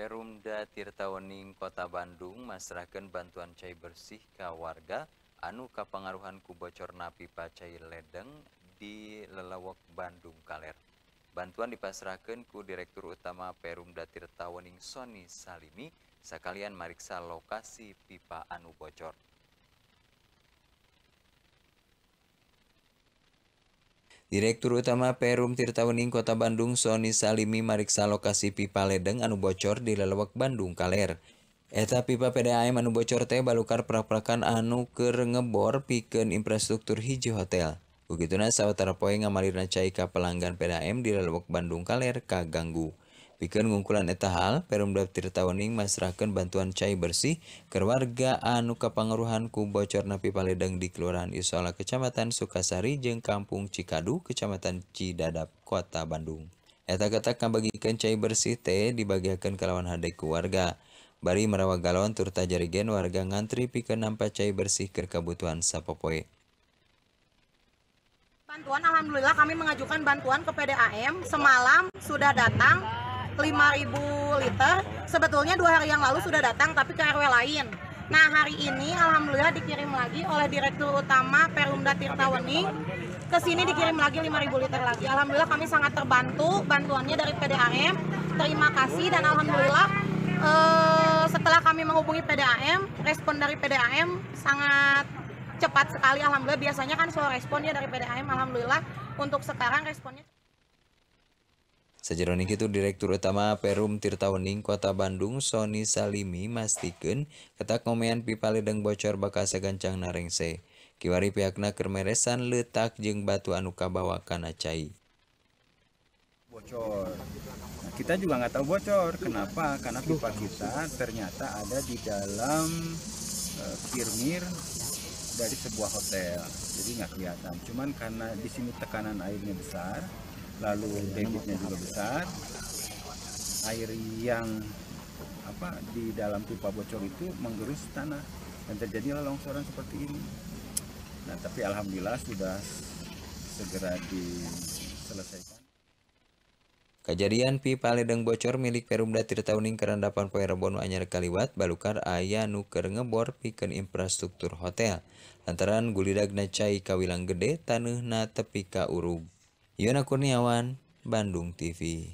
Perumda Tirtawening Kota Bandung masrahkan bantuan cair bersih ke warga anu kapangaruhan kubocor napi pipa ledeng di lelawak Bandung Kaler. Bantuan dipasrahkan ku Direktur Utama Perumda Tirtawening Sony Salimi sekalian mariksa lokasi pipa anu bocor. Direktur Utama Perum Tirtawening Kota Bandung Sony Salimi mariksa lokasi pipa ledeng anu bocor di Lelewak Bandung Kaler. Eta pipa PDAM anu bocor teh balukar praprakan anu keur ngebor pikeun infrastruktur hijau hotel. Begituna sawetara poe ngamalirna cai ka pelanggan PDAM di Lelewak Bandung Kaler kaganggu. Pikeun ngungkulan etahal hal, Perumda Tirtawening masrahkeun bantuan cai bersih ke warga anu kapangaruhan ku bocorna paledang di Kelurahan Isola Kecamatan Sukasari jeng Kampung Cikadu Kecamatan Cidadap Kota Bandung. Eta kata bagikan cai bersih teh dibagikan ke hadai ku warga. Bari merawa galon turta jarigen warga ngantri pikeun nampa cai bersih ke kebutuhan sapopoe. Bantuan Alhamdulillah kami mengajukan bantuan ke PDAM semalam sudah datang 5.000 liter sebetulnya dua hari yang lalu sudah datang tapi ke RW lain nah hari ini alhamdulillah dikirim lagi oleh direktur utama Perumda Tirta Wening ke sini dikirim lagi 5.000 liter lagi alhamdulillah kami sangat terbantu bantuannya dari PDAM terima kasih dan alhamdulillah eh, setelah kami menghubungi PDAM respon dari PDAM sangat cepat sekali alhamdulillah biasanya kan soal responnya dari PDAM alhamdulillah untuk sekarang responnya Sajeroning itu Direktur Utama Perum Tirtawening Kota Bandung Sony Salimi mastikan ketak komean pipa ledeng bocor bakasa gancang narengse. Kiwari pihakna kermeresan letak jeng batu anu kabawa kana cai. Bocor. kita juga nggak tahu bocor. Kenapa? Karena pipa kita ternyata ada di dalam kirmir e, dari sebuah hotel. Jadi nggak kelihatan. Cuman karena di sini tekanan airnya besar, lalu debitnya juga besar air yang apa di dalam pipa bocor itu menggerus tanah dan terjadilah longsoran seperti ini nah tapi alhamdulillah sudah segera diselesaikan Kejadian pipa ledeng bocor milik Perumda Tirtauning Kerendapan Poe Rebono Anyar Kaliwat Balukar aya nuker ngebor pikeun infrastruktur hotel lantaran gulidagna cai kawilang gede taneuhna tepi ka urug Yona Kurniawan, Bandung TV.